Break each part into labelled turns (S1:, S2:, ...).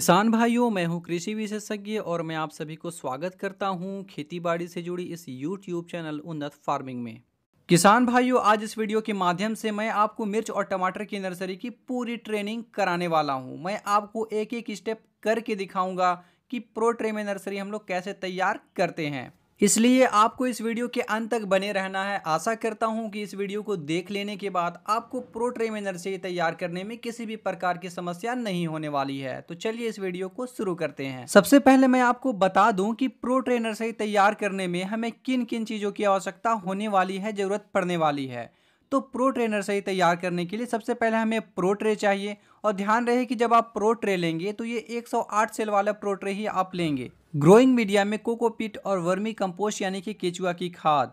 S1: किसान भाइयों मैं हूं कृषि विशेषज्ञ और मैं आप सभी को स्वागत करता हूं खेतीबाड़ी से जुड़ी इस यूट्यूब चैनल उन्नत फार्मिंग में किसान भाइयों आज इस वीडियो के माध्यम से मैं आपको मिर्च और टमाटर की नर्सरी की पूरी ट्रेनिंग कराने वाला हूं मैं आपको एक एक स्टेप करके दिखाऊंगा कि प्रो ट्रे में नर्सरी हम लोग कैसे तैयार करते हैं इसलिए आपको इस वीडियो के अंत तक बने रहना है आशा करता हूं कि इस वीडियो को देख लेने के बाद आपको प्रो ट्रेमेनर से तैयार करने में किसी भी प्रकार की समस्या नहीं होने वाली है तो चलिए इस वीडियो को शुरू करते हैं सबसे पहले मैं आपको बता दूं कि प्रो ट्रेनर से तैयार करने में हमें किन किन चीज़ों की आवश्यकता होने वाली है ज़रूरत पड़ने वाली है तो प्रो ट्रेनर से तैयार करने के लिए सबसे पहले हमें प्रो ट्रे चाहिए और ध्यान रहे कि जब आप प्रो ट्रे लेंगे तो ये 108 सेल वाला प्रो ट्रे ही आप लेंगे ग्रोइंग मीडिया में कोकोपीट और वर्मी कंपोस्ट यानी कि केचुआ की खाद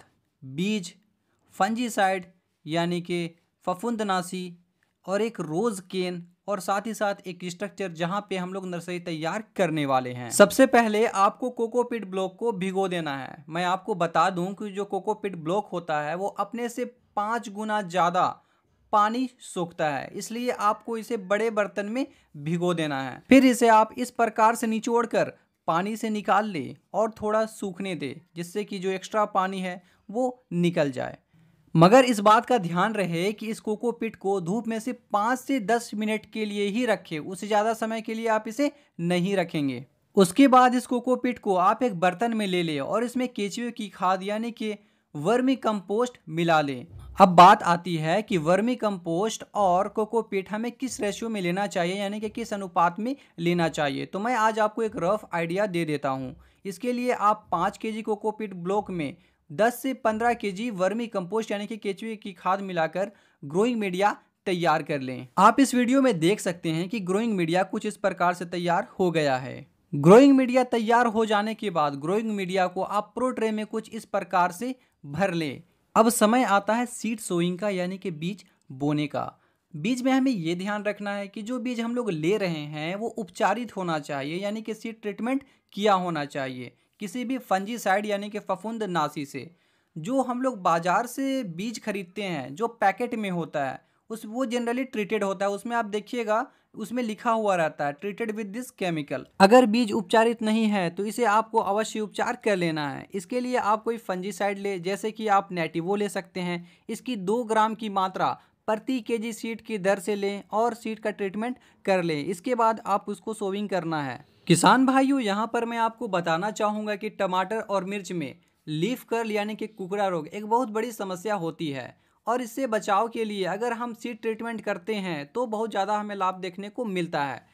S1: बीज फंजीसाइड यानी कि फफुंदनाशी और एक रोज़ केन और साथ ही साथ एक स्ट्रक्चर जहां पे हम लोग नर्सरी तैयार करने वाले हैं सबसे पहले आपको कोकोपीट ब्लॉक को भिगो देना है मैं आपको बता दूं कि जो कोकोपीट ब्लॉक होता है वो अपने से पाँच गुना ज़्यादा पानी सोखता है इसलिए आपको इसे बड़े बर्तन में भिगो देना है फिर इसे आप इस प्रकार से निचोड़ कर पानी से निकाल ले और थोड़ा सूखने दे जिससे कि जो एक्स्ट्रा पानी है वो निकल जाए मगर इस बात का ध्यान रहे कि इस कोकोपिट को धूप में से पाँच से दस मिनट के लिए ही रखें उससे ज़्यादा समय के लिए आप इसे नहीं रखेंगे उसके बाद इस कोकोपिट को आप एक बर्तन में ले लें और इसमें केचुए की खाद यानी कि के वर्मी कंपोस्ट मिला लें अब बात आती है कि वर्मी कंपोस्ट और कोकोपीट में किस रेशियो में लेना चाहिए यानी कि किस अनुपात में लेना चाहिए तो मैं आज आपको एक रफ आइडिया दे देता हूँ इसके लिए आप पाँच के जी कोकोपीट ब्लॉक में दस से पंद्रह के जी वर्मी कंपोस्ट यानी कि केचुए की खाद मिलाकर ग्रोइंग मीडिया तैयार कर लें आप इस वीडियो में देख सकते हैं कि ग्रोइंग मीडिया कुछ इस प्रकार से तैयार हो गया है ग्रोइंग मीडिया तैयार हो जाने के बाद ग्रोइंग मीडिया को आप प्रो ट्रे में कुछ इस प्रकार से भर लें अब समय आता है सीड सोइंग का यानी कि बीज बोने का बीज में हमें ये ध्यान रखना है कि जो बीज हम लोग ले रहे हैं वो उपचारित होना चाहिए यानी कि सीड ट्रीटमेंट किया होना चाहिए किसी भी फंजीसाइड यानी कि फफूंद नासी से जो हम लोग बाज़ार से बीज खरीदते हैं जो पैकेट में होता है उस वो जनरली ट्रीटेड होता है उसमें आप देखिएगा उसमें लिखा हुआ रहता है ट्रीटेड विद दिस केमिकल अगर बीज उपचारित नहीं है तो इसे आपको अवश्य उपचार कर लेना है इसके लिए आप कोई फंजीसाइड ले जैसे कि आप नेटिवो ले सकते हैं इसकी दो ग्राम की मात्रा प्रति केजी सीट की दर से लें और सीट का ट्रीटमेंट कर लें इसके बाद आप उसको सोविंग करना है किसान भाइयों यहाँ पर मैं आपको बताना चाहूँगा कि टमाटर और मिर्च में लीफ कर्ल यानी कि कुकड़ा रोग एक बहुत बड़ी समस्या होती है और इससे बचाव के लिए अगर हम सीड ट्रीटमेंट करते हैं तो बहुत ज़्यादा हमें लाभ देखने को मिलता है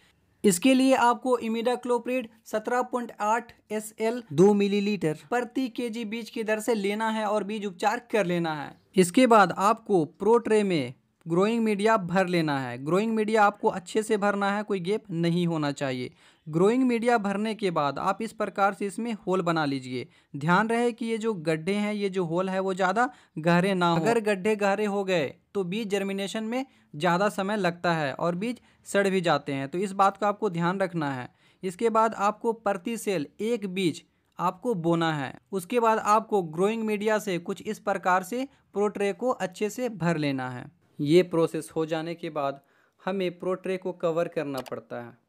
S1: इसके लिए आपको इमिडा क्लोप्रिड 17.8 एसएल दो मिलीलीटर प्रति केजी बीज की दर से लेना है और बीज उपचार कर लेना है इसके बाद आपको प्रोट्रे में ग्रोइंग मीडिया भर लेना है ग्रोइंग मीडिया आपको अच्छे से भरना है कोई गेप नहीं होना चाहिए ग्रोइंग मीडिया भरने के बाद आप इस प्रकार से इसमें होल बना लीजिए ध्यान रहे कि ये जो गड्ढे हैं ये जो होल है वो ज़्यादा गहरे ना हो अगर गड्ढे गहरे हो गए तो बीज जर्मिनेशन में ज़्यादा समय लगता है और बीज सड़ भी जाते हैं तो इस बात का आपको ध्यान रखना है इसके बाद आपको प्रति सेल एक बीज आपको बोना है उसके बाद आपको ग्रोइंग मीडिया से कुछ इस प्रकार से प्रोट्रे को अच्छे से भर लेना है ये प्रोसेस हो जाने के बाद हमें प्रोट्रे को कवर करना पड़ता है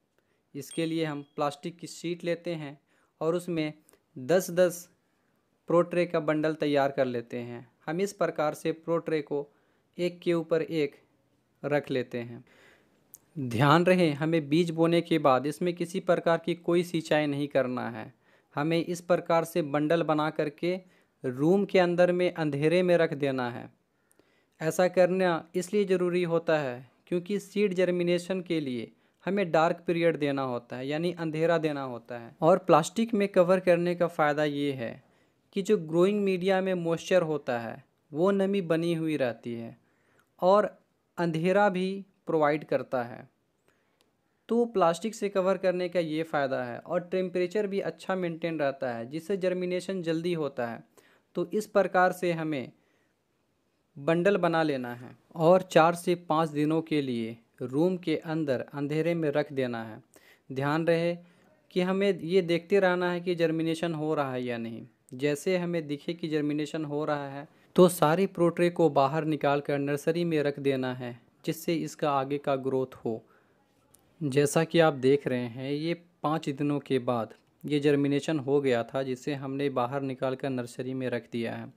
S1: इसके लिए हम प्लास्टिक की शीट लेते हैं और उसमें दस दस प्रोट्रे का बंडल तैयार कर लेते हैं हम इस प्रकार से प्रोट्रे को एक के ऊपर एक रख लेते हैं ध्यान रहे हमें बीज बोने के बाद इसमें किसी प्रकार की कोई सिंचाई नहीं करना है हमें इस प्रकार से बंडल बना करके रूम के अंदर में अंधेरे में रख देना है ऐसा करना इसलिए ज़रूरी होता है क्योंकि सीड जर्मिनेशन के लिए हमें डार्क पीरियड देना होता है यानी अंधेरा देना होता है और प्लास्टिक में कवर करने का फ़ायदा ये है कि जो ग्रोइंग मीडिया में मॉइस्चर होता है वो नमी बनी हुई रहती है और अंधेरा भी प्रोवाइड करता है तो प्लास्टिक से कवर करने का ये फ़ायदा है और टेम्परेचर भी अच्छा मेंटेन रहता है जिससे जर्मिनेशन जल्दी होता है तो इस प्रकार से हमें बंडल बना लेना है और चार से पाँच दिनों के लिए रूम के अंदर अंधेरे में रख देना है ध्यान रहे कि हमें ये देखते रहना है कि जर्मिनेशन हो रहा है या नहीं जैसे हमें दिखे कि जर्मिनेशन हो रहा है तो सारी प्रोट्रे को बाहर निकाल कर नर्सरी में रख देना है जिससे इसका आगे का ग्रोथ हो जैसा कि आप देख रहे हैं ये पाँच दिनों के बाद ये जर्मिनेशन हो गया था जिसे हमने बाहर निकाल कर नर्सरी में रख दिया है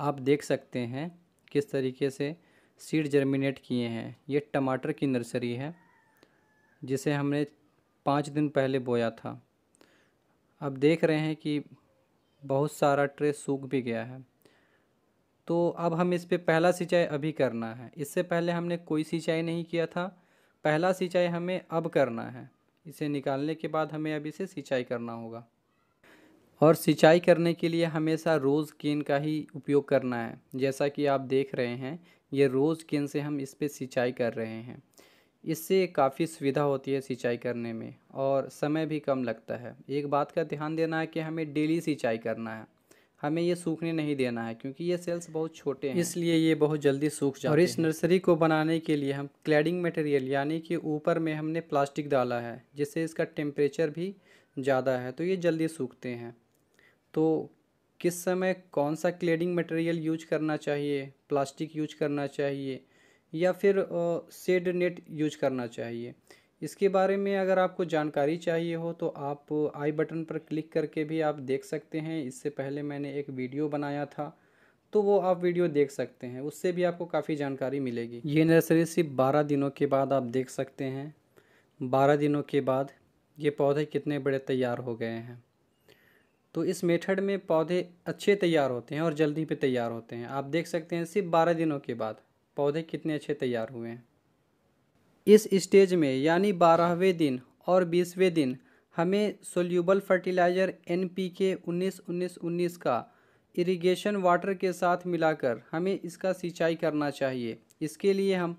S1: आप देख सकते हैं किस तरीके से सीड जर्मिनेट किए हैं ये टमाटर की नर्सरी है जिसे हमने पाँच दिन पहले बोया था अब देख रहे हैं कि बहुत सारा ट्रे सूख भी गया है तो अब हम इस पर पहला सिंचाई अभी करना है इससे पहले हमने कोई सिंचाई नहीं किया था पहला सिंचाई हमें अब करना है इसे निकालने के बाद हमें अब इसे सिंचाई करना होगा और सिंचाई करने के लिए हमेशा रोज़ केन का ही उपयोग करना है जैसा कि आप देख रहे हैं ये रोज़ केन से हम इस पर सिंचाई कर रहे हैं इससे काफ़ी सुविधा होती है सिंचाई करने में और समय भी कम लगता है एक बात का ध्यान देना है कि हमें डेली सिंचाई करना है हमें ये सूखने नहीं देना है क्योंकि ये सेल्स बहुत छोटे हैं इसलिए ये बहुत जल्दी सूख जाते हैं और इस नर्सरी को बनाने के लिए हम क्लैडिंग मटेरियल यानी कि ऊपर में हमने प्लास्टिक डाला है जिससे इसका टेम्परेचर भी ज़्यादा है तो ये जल्दी सूखते हैं तो किस समय कौन सा क्लेडिंग मटेरियल यूज करना चाहिए प्लास्टिक यूज करना चाहिए या फिर सेड नेट यूज करना चाहिए इसके बारे में अगर आपको जानकारी चाहिए हो तो आप आई बटन पर क्लिक करके भी आप देख सकते हैं इससे पहले मैंने एक वीडियो बनाया था तो वो आप वीडियो देख सकते हैं उससे भी आपको काफ़ी जानकारी मिलेगी ये नर्सरी सिर्फ बारह दिनों के बाद आप देख सकते हैं बारह दिनों के बाद ये पौधे कितने बड़े तैयार हो गए हैं तो इस मेथड में पौधे अच्छे तैयार होते हैं और जल्दी पे तैयार होते हैं आप देख सकते हैं सिर्फ बारह दिनों के बाद पौधे कितने अच्छे तैयार हुए हैं इस स्टेज में यानी बारहवें दिन और बीसवें दिन हमें सोल्यूबल फर्टिलाइज़र एन पी के उन्नीस उन्नीस उन्नीस का इरिगेशन वाटर के साथ मिलाकर हमें इसका सिंचाई करना चाहिए इसके लिए हम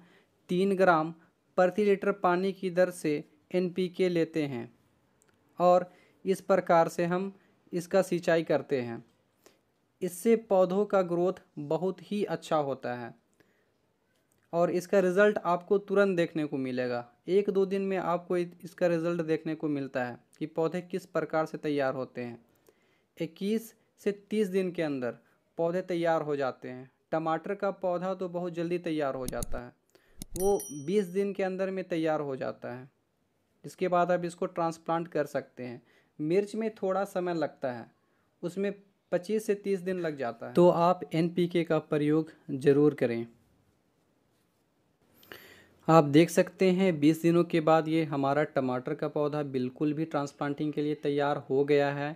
S1: तीन ग्राम प्रति लीटर पानी की दर से एन पी के लेते हैं और इस प्रकार से हम इसका सिंचाई करते हैं इससे पौधों का ग्रोथ बहुत ही अच्छा होता है और इसका रिज़ल्ट आपको तुरंत देखने को मिलेगा एक दो दिन में आपको इसका रिज़ल्ट देखने को मिलता है कि पौधे किस प्रकार से तैयार होते हैं इक्कीस से तीस दिन के अंदर पौधे तैयार हो जाते हैं टमाटर का पौधा तो बहुत जल्दी तैयार हो जाता है वो बीस दिन के अंदर में तैयार हो जाता है इसके बाद आप इसको ट्रांसप्लांट कर सकते हैं मिर्च में थोड़ा समय लगता है उसमें 25 से 30 दिन लग जाता है तो आप एन का प्रयोग ज़रूर करें आप देख सकते हैं 20 दिनों के बाद ये हमारा टमाटर का पौधा बिल्कुल भी ट्रांसप्लांटिंग के लिए तैयार हो गया है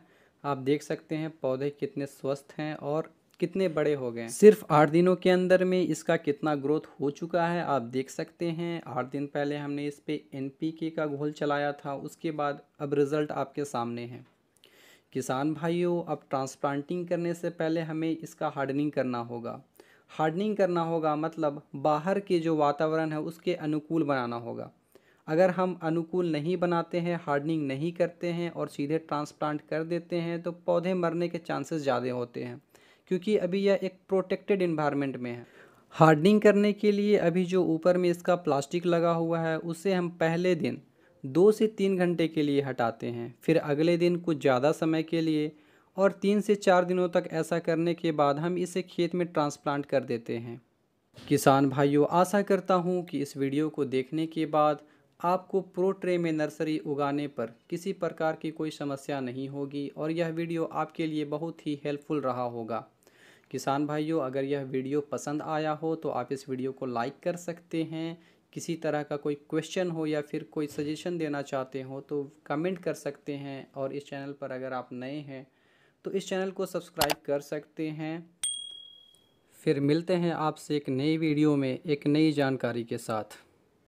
S1: आप देख सकते हैं पौधे कितने स्वस्थ हैं और कितने बड़े हो गए सिर्फ आठ दिनों के अंदर में इसका कितना ग्रोथ हो चुका है आप देख सकते हैं आठ दिन पहले हमने इस पर एन का घोल चलाया था उसके बाद अब रिज़ल्ट आपके सामने है किसान भाइयों अब ट्रांसप्लांटिंग करने से पहले हमें इसका हार्डनिंग करना होगा हार्डनिंग करना होगा मतलब बाहर के जो वातावरण है उसके अनुकूल बनाना होगा अगर हम अनुकूल नहीं बनाते हैं हार्डनिंग नहीं करते हैं और सीधे ट्रांसप्लांट कर देते हैं तो पौधे मरने के चांसेस ज़्यादा होते हैं क्योंकि अभी यह एक प्रोटेक्टेड इन्वायरमेंट में है हार्डनिंग करने के लिए अभी जो ऊपर में इसका प्लास्टिक लगा हुआ है उसे हम पहले दिन दो से तीन घंटे के लिए हटाते हैं फिर अगले दिन कुछ ज़्यादा समय के लिए और तीन से चार दिनों तक ऐसा करने के बाद हम इसे खेत में ट्रांसप्लांट कर देते हैं किसान भाइयों आशा करता हूँ कि इस वीडियो को देखने के बाद आपको प्रो ट्रे में नर्सरी उगाने पर किसी प्रकार की कोई समस्या नहीं होगी और यह वीडियो आपके लिए बहुत ही हेल्पफुल रहा होगा किसान भाइयों अगर यह वीडियो पसंद आया हो तो आप इस वीडियो को लाइक कर सकते हैं किसी तरह का कोई क्वेश्चन हो या फिर कोई सजेशन देना चाहते हो तो कमेंट कर सकते हैं और इस चैनल पर अगर आप नए हैं तो इस चैनल को सब्सक्राइब कर सकते हैं फिर मिलते हैं आपसे एक नई वीडियो में एक नई जानकारी के साथ